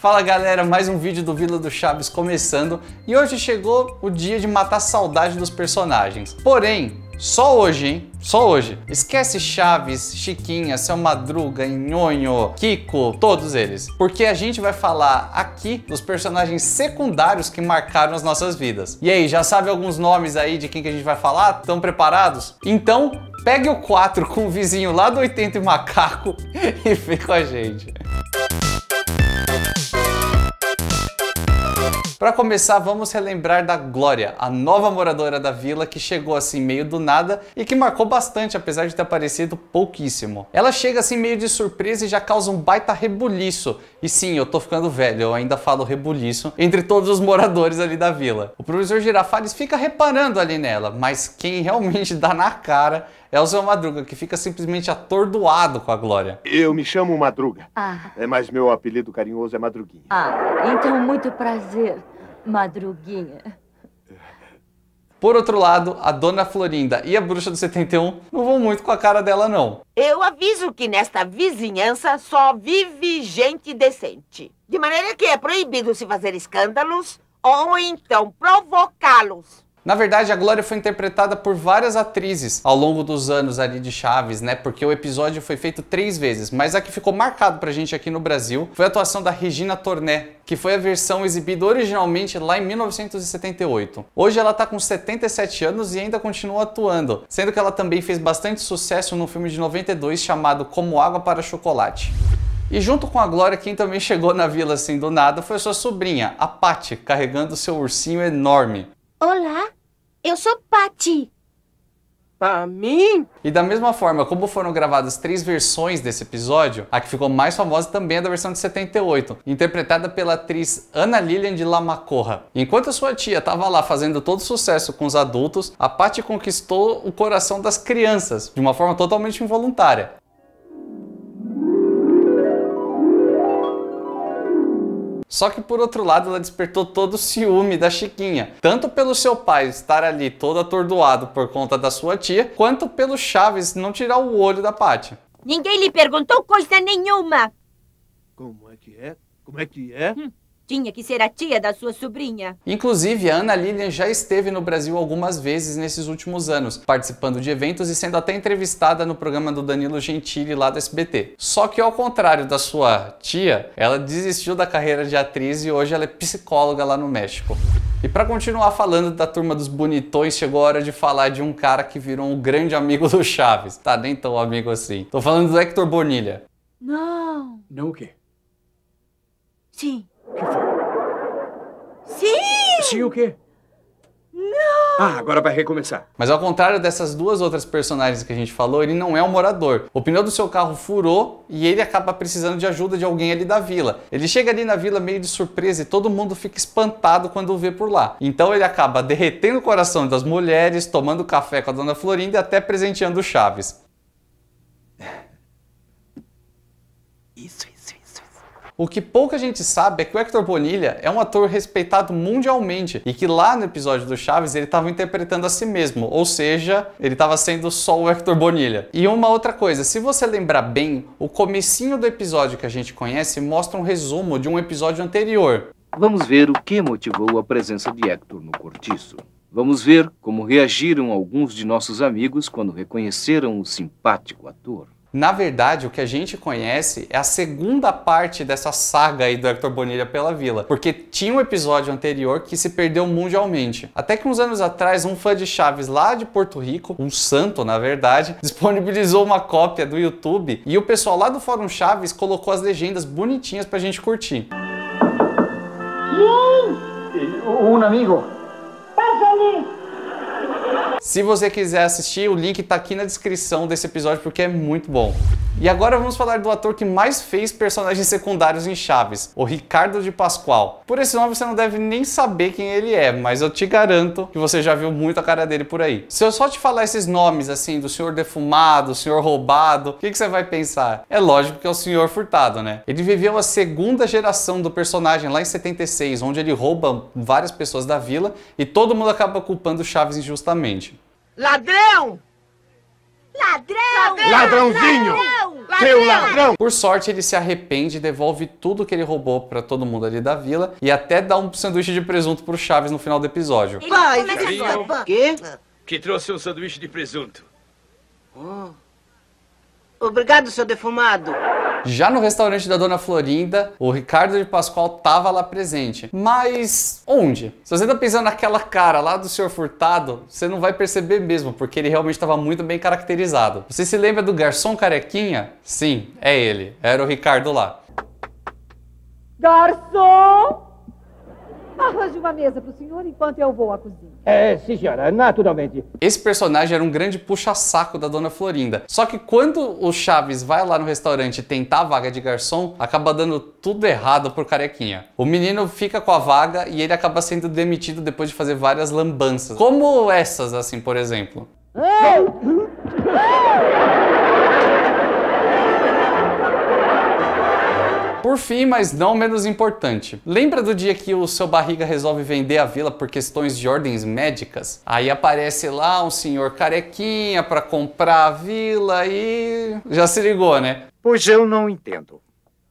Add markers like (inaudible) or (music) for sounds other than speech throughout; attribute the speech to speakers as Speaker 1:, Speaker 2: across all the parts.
Speaker 1: Fala galera, mais um vídeo do Vila do Chaves começando e hoje chegou o dia de matar a saudade dos personagens. Porém, só hoje, hein? Só hoje. Esquece Chaves, Chiquinha, Seu Madruga, Nhonho, Kiko, todos eles. Porque a gente vai falar aqui dos personagens secundários que marcaram as nossas vidas. E aí, já sabe alguns nomes aí de quem que a gente vai falar? Estão preparados? Então, pegue o 4 com o vizinho lá do 80 e Macaco (laughs) e vem com a gente. Música Para começar, vamos relembrar da Glória, a nova moradora da vila que chegou assim meio do nada e que marcou bastante, apesar de ter aparecido pouquíssimo. Ela chega assim meio de surpresa e já causa um baita rebuliço. E sim, eu tô ficando velho, eu ainda falo rebuliço entre todos os moradores ali da vila. O professor Girafales fica reparando ali nela, mas quem realmente (laughs) dá na cara Elza é Madruga, que fica simplesmente atordoado com a Glória. Eu me chamo Madruga. Ah. É, mas meu apelido carinhoso é Madruguinha. Ah, então muito prazer, Madruguinha. Por outro lado, a Dona Florinda e a Bruxa do 71 não vão muito com a cara dela, não. Eu aviso que nesta vizinhança só vive gente decente. De maneira que é proibido se fazer escândalos ou então provocá-los. Na verdade, a Glória foi interpretada por várias atrizes ao longo dos anos ali de Chaves, né? Porque o episódio foi feito três vezes, mas a que ficou marcado pra gente aqui no Brasil foi a atuação da Regina Torné, que foi a versão exibida originalmente lá em 1978. Hoje ela tá com 77 anos e ainda continua atuando, sendo que ela também fez bastante sucesso no filme de 92 chamado Como Água para Chocolate. E junto com a Glória, quem também (laughs) chegou na vila assim do nada foi sua sobrinha, a Patti, carregando seu ursinho enorme. Olá, eu sou Patti. Pra mim? E da mesma forma, como foram gravadas três versões desse episódio, a que ficou mais famosa também é da versão de 78, interpretada pela atriz Ana Lilian de Lamacorra. Enquanto sua tia estava lá fazendo todo sucesso com os adultos, a Patti conquistou o coração das crianças, de uma forma totalmente involuntária. Só que por outro lado, ela despertou todo o ciúme da Chiquinha, tanto pelo seu pai estar ali todo atordoado por conta da sua tia, quanto pelo Chaves não tirar o olho da Paty. Ninguém lhe perguntou coisa nenhuma. Como é que é? Como é que é? Hum tinha que ser a tia da sua sobrinha. Inclusive, a Ana Lilian já esteve no Brasil algumas vezes nesses últimos anos, participando de eventos e sendo até entrevistada no programa do Danilo Gentili lá do SBT. Só que ao contrário da sua tia, ela desistiu da carreira de atriz e hoje ela é psicóloga lá no México. E para continuar falando da turma dos bonitões, chegou a hora de falar de um cara que virou um grande amigo do Chaves. Tá, nem tão amigo assim. Tô falando do Hector Bonilha. Não. Não o quê? Sim que foi? Sim! Sim o quê? Não! Ah, agora vai recomeçar. Mas ao contrário dessas duas outras personagens que a gente falou, ele não é um morador. O pneu do seu carro furou e ele acaba precisando de ajuda de alguém ali da vila. Ele chega ali na vila meio de surpresa e todo mundo fica espantado quando o vê por lá. Então ele acaba derretendo o coração das mulheres, tomando café com a dona Florinda e até presenteando o Chaves. Isso o que pouca gente sabe é que o Hector Bonilha é um ator respeitado mundialmente e que lá no episódio do Chaves ele estava interpretando a si mesmo, ou seja, ele estava sendo só o Hector Bonilha. E uma outra coisa, se você lembrar bem, o comecinho do episódio que a gente conhece mostra um resumo de um episódio anterior. Vamos ver o que motivou a presença de Hector no cortiço. Vamos ver como reagiram alguns de nossos amigos quando reconheceram o simpático ator. Na verdade, o que a gente conhece é a segunda parte dessa saga aí do Hector Bonilha pela vila, porque tinha um episódio anterior que se perdeu mundialmente. Até que uns anos atrás, um fã de Chaves lá de Porto Rico, um santo na verdade, (laughs) disponibilizou uma cópia do YouTube e o pessoal lá do Fórum Chaves colocou as legendas bonitinhas pra gente curtir. Um amigo. ali. Se você quiser assistir, o link tá aqui na descrição desse episódio porque é muito bom. E agora vamos falar do ator que mais fez personagens secundários em Chaves, o Ricardo de Pascoal. Por esse nome você não deve nem saber quem ele é, mas eu te garanto que você já viu muito a cara dele por aí. Se eu só te falar esses nomes assim, do senhor defumado, senhor roubado, o que, que você vai pensar? É lógico que é o senhor furtado, né? Ele viveu a segunda geração do personagem lá em 76, onde ele rouba várias pessoas da vila e todo mundo acaba culpando Chaves injustamente. Ladrão! Ladrão! Ladrãozinho! Ladrão! Seu ladrão! Por sorte, ele se arrepende e devolve tudo que ele roubou para todo mundo ali da vila e até dá um sanduíche de presunto pro Chaves no final do episódio. Pai, que? Que trouxe um sanduíche de presunto. Oh. Obrigado, seu defumado. Já no restaurante da Dona Florinda, o Ricardo de Pascoal tava lá presente. Mas onde? Se você tá pensando naquela cara lá do Sr. Furtado, você não vai perceber mesmo, porque ele realmente estava muito bem caracterizado. Você se lembra do garçom carequinha? Sim, é ele. Era o Ricardo lá. Garçom! Arranje uma mesa para o senhor enquanto eu vou à cozinha. É, sim, senhora, naturalmente. Esse personagem era um grande puxa-saco da dona Florinda. Só que quando o Chaves vai lá no restaurante tentar a vaga de garçom, acaba dando tudo errado por carequinha. O menino fica com a vaga e ele acaba sendo demitido depois de fazer várias lambanças. Como essas, assim, por exemplo. Ei! fim, mas não menos importante, lembra do dia que o seu barriga resolve vender a vila por questões de ordens médicas? Aí aparece lá um senhor carequinha para comprar a vila e. Já se ligou, né? Pois eu não entendo.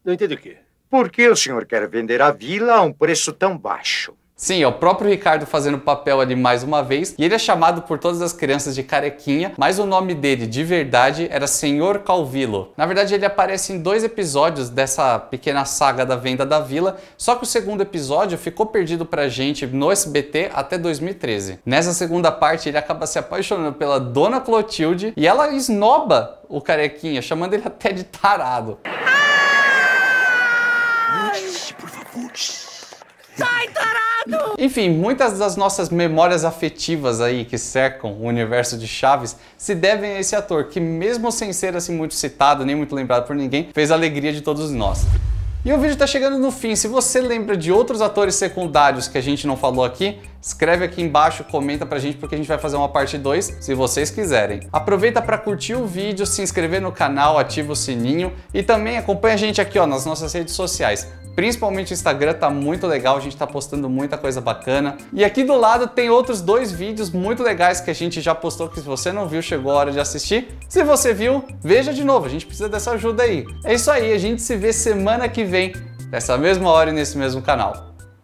Speaker 1: Não entendo o quê? Por que o senhor quer vender a vila a um preço tão baixo? Sim, é o próprio Ricardo fazendo o papel ali mais uma vez, e ele é chamado por todas as crianças de carequinha, mas o nome dele de verdade era Senhor Calvillo. Na verdade, ele aparece em dois episódios dessa pequena saga da venda da vila, só que o segundo episódio ficou perdido pra gente no SBT até 2013. Nessa segunda parte, ele acaba se apaixonando pela Dona Clotilde e ela esnoba o carequinha, chamando ele até de tarado. Por favor. Sai, tarado! errado! Enfim, muitas das nossas memórias afetivas aí que cercam o universo de Chaves se devem a esse ator que, mesmo sem ser assim muito citado nem muito lembrado por ninguém, fez a alegria de todos nós. E o vídeo está chegando no fim. Se você lembra de outros atores secundários que a gente não falou aqui, Escreve aqui embaixo, comenta pra gente porque a gente vai fazer uma parte 2, se vocês quiserem. Aproveita para curtir o vídeo, se inscrever no canal, ativa o sininho e também acompanha a gente aqui ó, nas nossas redes sociais. Principalmente o Instagram tá muito legal, a gente tá postando muita coisa bacana. E aqui do lado tem outros dois vídeos muito legais que a gente já postou, que se você não viu, chegou a hora de assistir. Se você viu, veja de novo, a gente precisa dessa ajuda aí. É isso aí, a gente se vê semana que vem, nessa mesma hora e nesse mesmo canal.